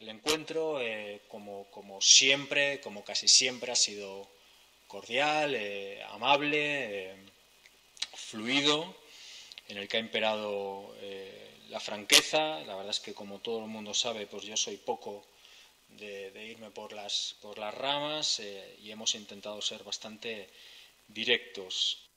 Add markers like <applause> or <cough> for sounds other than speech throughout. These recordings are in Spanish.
El encuentro, eh, como, siempre, como casi siempre, ha sido cordial, eh, amable, eh, fluido, en el que ha imperado la franqueza. La verdad es que, como todo el mundo sabe, pues yo soy poco de, irme por las ramas y hemos intentado ser bastante directos.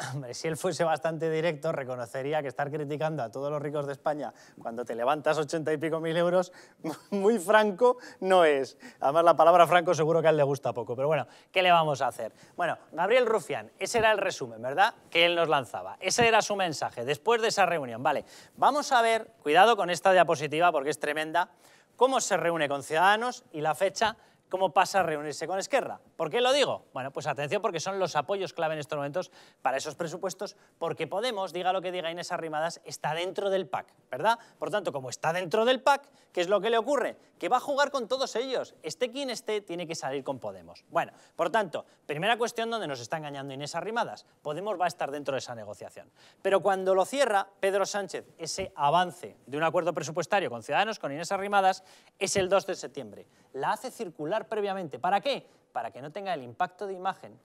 <laughs> si él fuese bastante directo, reconocería que estar criticando a todos los ricos de España cuando te levantas ochenta y pico mil euros, <laughs> muy franco no es. Además, la palabra franco seguro que a él le gusta poco, pero bueno, ¿qué le vamos a hacer? Bueno, Gabriel Rufián, ese era el resumen, ¿verdad? Que él nos lanzaba. Ese era su mensaje después de esa reunión. Vale, vamos a ver, cuidado con esta diapositiva porque es tremenda, cómo se reúne con Ciudadanos y la fecha cómo pasa a reunirse con Esquerra. ¿Por qué lo digo? Bueno, pues atención porque son los apoyos clave en estos momentos para esos presupuestos, porque Podemos, diga lo que diga Inés Arrimadas, está dentro del PAC, ¿verdad? Por tanto, como está dentro del PAC, ¿qué es lo que le ocurre? Que va a jugar con todos ellos. Este quien esté, tiene que salir con Podemos. Bueno, por tanto, primera cuestión donde nos está engañando Inés Arrimadas. Podemos va a estar dentro de esa negociación. Pero cuando lo cierra Pedro Sánchez, ese avance de un acuerdo presupuestario con Ciudadanos, con Inés Arrimadas, es el 2 de septiembre. La hace circular previamente. ¿Para qué? Para que no tenga el impacto de imagen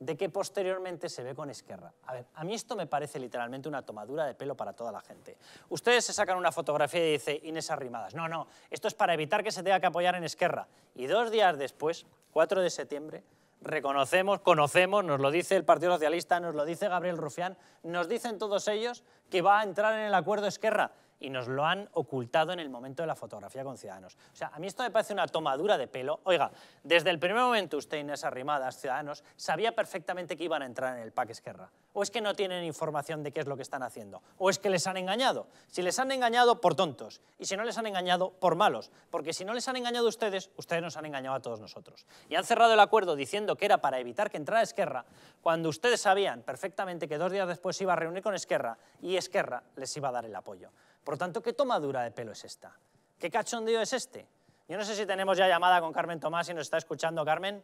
de que posteriormente se ve con Esquerra. A ver, a mí esto me parece literalmente una tomadura de pelo para toda la gente. Ustedes se sacan una fotografía y dice Inés Arrimadas. No, no, esto es para evitar que se tenga que apoyar en Esquerra. Y dos días después, 4 de septiembre, reconocemos, conocemos, nos lo dice el Partido Socialista, nos lo dice Gabriel Rufián, nos dicen todos ellos que va a entrar en el acuerdo Esquerra y nos lo han ocultado en el momento de la fotografía con Ciudadanos. O sea, a mí esto me parece una tomadura de pelo. Oiga, desde el primer momento usted, Inés Arrimadas, Ciudadanos, sabía perfectamente que iban a entrar en el PAC Esquerra. O es que no tienen información de qué es lo que están haciendo. O es que les han engañado. Si les han engañado, por tontos. Y si no les han engañado, por malos. Porque si no les han engañado ustedes, ustedes nos han engañado a todos nosotros. Y han cerrado el acuerdo diciendo que era para evitar que entrara Esquerra, cuando ustedes sabían perfectamente que dos días después se iba a reunir con Esquerra y Esquerra les iba a dar el apoyo. Por lo tanto, ¿qué tomadura de pelo es esta? ¿Qué cachondeo es este? Yo no sé si tenemos ya llamada con Carmen Tomás y nos está escuchando Carmen.